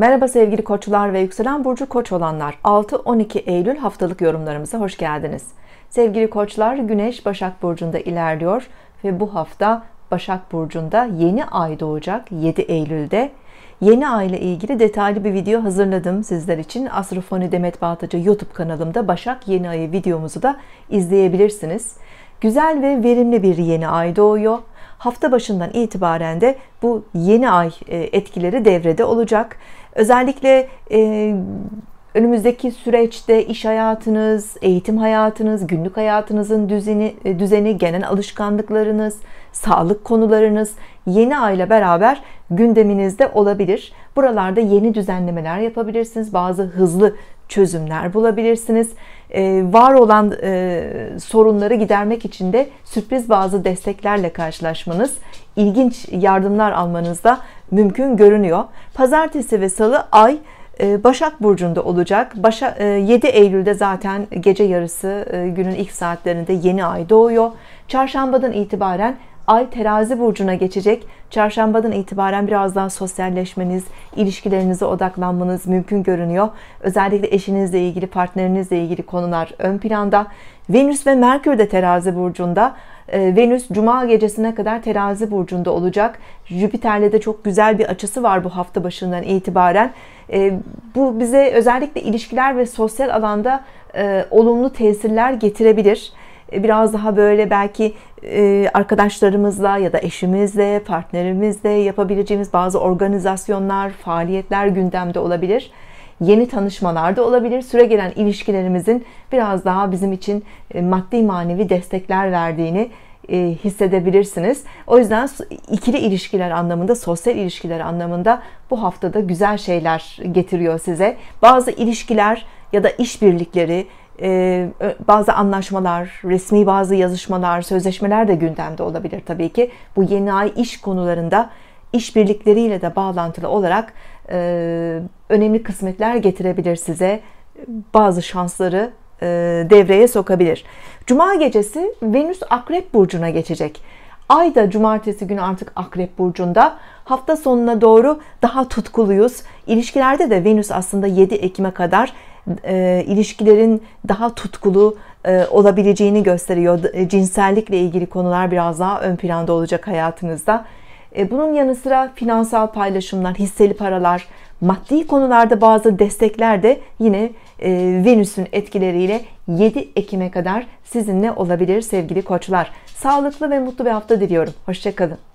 Merhaba sevgili koçlar ve yükselen burcu koç olanlar. 6-12 Eylül haftalık yorumlarımıza hoş geldiniz. Sevgili koçlar, Güneş Başak Burcu'nda ilerliyor ve bu hafta Başak Burcu'nda yeni ay doğacak 7 Eylül'de. Yeni ay ile ilgili detaylı bir video hazırladım sizler için. Astrofoni Demet Bağtacı YouTube kanalımda Başak Yeni Ayı videomuzu da izleyebilirsiniz. Güzel ve verimli bir yeni ay doğuyor hafta başından itibaren de bu yeni ay e, etkileri devrede olacak. Özellikle e, önümüzdeki süreçte iş hayatınız, eğitim hayatınız, günlük hayatınızın düzeni, e, düzeni genel alışkanlıklarınız, sağlık konularınız yeni ayla beraber gündeminizde olabilir. Buralarda yeni düzenlemeler yapabilirsiniz. Bazı hızlı çözümler bulabilirsiniz. Ee, var olan e, sorunları gidermek için de sürpriz bazı desteklerle karşılaşmanız, ilginç yardımlar almanız da mümkün görünüyor. Pazartesi ve salı ay e, Başak Burcu'nda olacak. Başa, 7 e, Eylül'de zaten gece yarısı e, günün ilk saatlerinde yeni ay doğuyor. Çarşambadan itibaren Ay terazi burcuna geçecek. Çarşambadan itibaren biraz daha sosyalleşmeniz, ilişkilerinize odaklanmanız mümkün görünüyor. Özellikle eşinizle ilgili, partnerinizle ilgili konular ön planda. Venüs ve Merkür de terazi burcunda. Ee, Venüs cuma gecesine kadar terazi burcunda olacak. Jüpiter'le de çok güzel bir açısı var bu hafta başından itibaren. Ee, bu bize özellikle ilişkiler ve sosyal alanda e, olumlu tesirler getirebilir biraz daha böyle belki e, arkadaşlarımızla ya da eşimizle, partnerimizle yapabileceğimiz bazı organizasyonlar, faaliyetler gündemde olabilir. Yeni tanışmalar da olabilir. Süre gelen ilişkilerimizin biraz daha bizim için e, maddi manevi destekler verdiğini e, hissedebilirsiniz. O yüzden ikili ilişkiler anlamında, sosyal ilişkiler anlamında bu haftada güzel şeyler getiriyor size. Bazı ilişkiler ya da işbirlikleri ee, bazı anlaşmalar, resmi bazı yazışmalar, sözleşmeler de gündemde olabilir tabii ki. Bu yeni ay iş konularında işbirlikleriyle de bağlantılı olarak e, önemli kısmetler getirebilir size. Bazı şansları e, devreye sokabilir. Cuma gecesi Venüs Akrep Burcu'na geçecek. Ay da cumartesi günü artık Akrep Burcu'nda. Hafta sonuna doğru daha tutkuluyuz. İlişkilerde de Venüs aslında 7 Ekim'e kadar e, ilişkilerin daha tutkulu e, olabileceğini gösteriyor. E, cinsellikle ilgili konular biraz daha ön planda olacak hayatınızda. E, bunun yanı sıra finansal paylaşımlar, hisseli paralar, maddi konularda bazı destekler de yine e, Venüs'ün etkileriyle 7 Ekim'e kadar sizinle olabilir sevgili koçlar. Sağlıklı ve mutlu bir hafta diliyorum. Hoşçakalın.